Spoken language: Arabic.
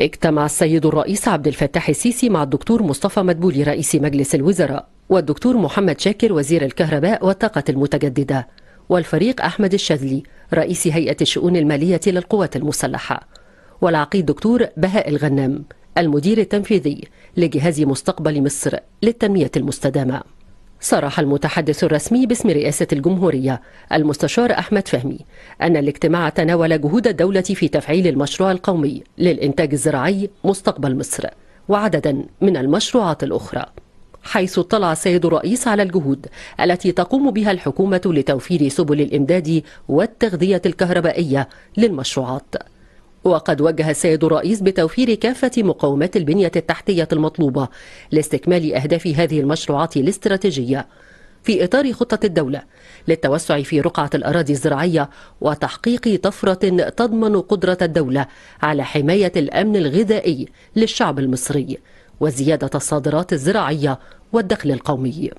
اجتمع السيد الرئيس عبد الفتاح السيسي مع الدكتور مصطفى مدبولي رئيس مجلس الوزراء والدكتور محمد شاكر وزير الكهرباء والطاقة المتجددة والفريق أحمد الشاذلي رئيس هيئة الشؤون المالية للقوات المسلحة والعقيد دكتور بهاء الغنام المدير التنفيذي لجهاز مستقبل مصر للتنمية المستدامة صرح المتحدث الرسمي باسم رئاسة الجمهورية المستشار أحمد فهمي أن الاجتماع تناول جهود الدولة في تفعيل المشروع القومي للإنتاج الزراعي مستقبل مصر وعددا من المشروعات الأخرى حيث اطلع السيد الرئيس على الجهود التي تقوم بها الحكومة لتوفير سبل الإمداد والتغذية الكهربائية للمشروعات وقد وجه السيد الرئيس بتوفير كافة مقومات البنية التحتية المطلوبة لاستكمال أهداف هذه المشروعات الاستراتيجية في إطار خطة الدولة للتوسع في رقعة الأراضي الزراعية وتحقيق طفرة تضمن قدرة الدولة على حماية الأمن الغذائي للشعب المصري وزيادة الصادرات الزراعية والدخل القومي